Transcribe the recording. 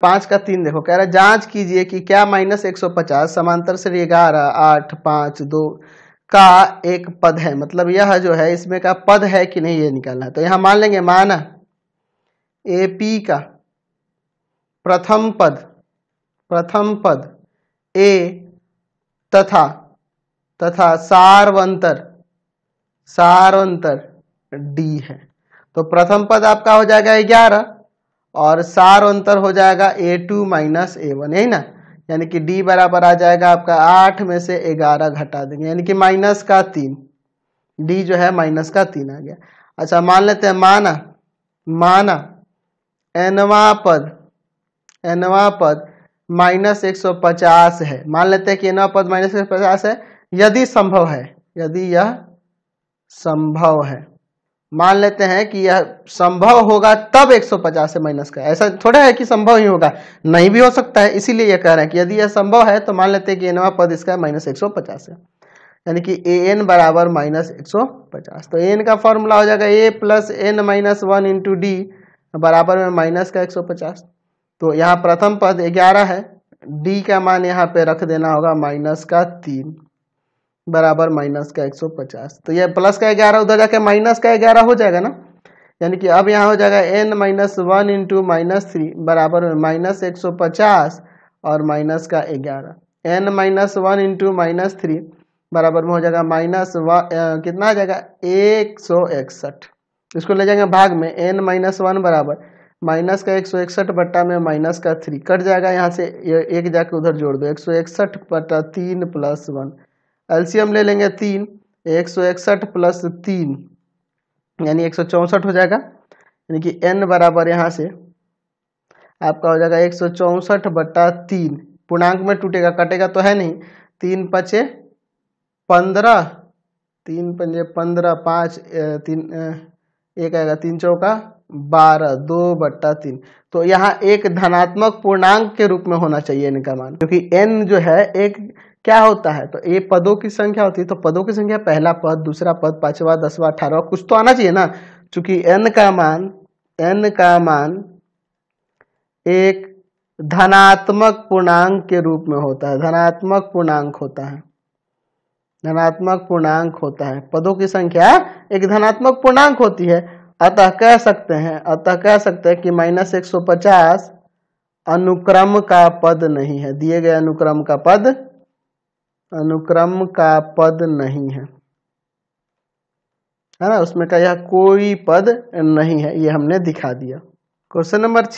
पांच का तीन देखो कह रहा है जांच कीजिए कि क्या माइनस एक सौ पचास समांतर से ग्यारह आठ पांच दो का एक पद है मतलब यह जो है इसमें का पद है कि नहीं ये निकालना है तो यहां मान लेंगे माना ए पी का प्रथम पद प्रथम पद ए तथा तथा सार्वंतर सार्वंतर डी है तो प्रथम पद आपका हो जाएगा ग्यारह और सार अंतर हो जाएगा a two minus a one यही ना यानी कि डी बराबर आ जाएगा आपका आठ में से ग्यारह घटा देंगे यानी कि माइनस का तीन डी जो है माइनस का तीन आ गया अच्छा मान लेते हैं माना माना एनवा पद एनवा पद माइनस एक सौ पचास है मान लेते हैं कि एनवा पद माइनस एक सौ पचास है यदि संभव है यदि यह संभव है मान लेते हैं कि यह संभव होगा तब 150 से माइनस का ऐसा थोड़ा है कि संभव ही होगा नहीं भी हो सकता है इसीलिए यह कह रहे हैं कि यदि यह संभव है तो मान लेते हैं कि एनवा पद इसका माइनस एक है यानी कि ए एन बराबर माइनस एक तो एन का फॉर्मूला हो जाएगा a plus n minus one into d बराबर में माइनस का 150 तो यहाँ प्रथम पद ग्यारह है डी का मान यहाँ पे रख देना होगा माइनस का तीन बराबर माइनस का 150 तो ये प्लस का ग्यारह उधर जाके माइनस का ग्यारह हो जाएगा ना यानी कि अब यहाँ हो जाएगा n minus one into minus three बराबर माइनस एक सौ पचास और माइनस का ग्यारह n minus one into minus three बराबर में हो जाएगा माइनस कितना आ जाएगा एक सौ इकसठ इसको ले जाएंगे भाग में एन माइनस वन बराबर माइनस का एक सौ इकसठ बट्टा में माइनस का थ्री कट जाएगा यहाँ से एक जाके उधर जोड़ दो एक सौ इकसठ बट्टा तीन प्लस वन एलसीएम ले लेंगे तीन एक सौ इकसठ प्लस तीन यानी एक सौ चौंसठ हो जाएगा यानी कि एन बराबर यहाँ से आपका हो जाएगा एक सौ चौंसठ बटा तीन पूर्णांक में टूटेगा कटेगा तो है नहीं तीन पचे पंद्रह तीन पंजे पंद्रह पाँच तीन एक आएगा तीन चौका बारह दो बट्टा तीन तो यहाँ एक धनात्मक पूर्णांक के रूप में होना चाहिए इनका मान क्योंकि एन जो है एक क्या होता है तो ये पदों की संख्या होती है तो पदों की संख्या पहला पद दूसरा पद पांचवा दसवा अठारवा कुछ तो आना चाहिए ना चूंकि एन का मान एन का मान एक धनात्मक पूर्णांक के रूप में होता है धनात्मक पूर्णांक होता है धनात्मक पूर्णांक होता है पदों की संख्या एक धनात्मक पूर्णांक होती है अतः कह सकते हैं अतः कह सकते हैं कि माइनस एक सौ पचास अनुक्रम का पद नहीं है दिए गए अनुक्रम का पद अनुक्रम का पद नहीं है है ना उसमें का यह कोई पद नहीं है ये हमने दिखा दिया क्वेश्चन नंबर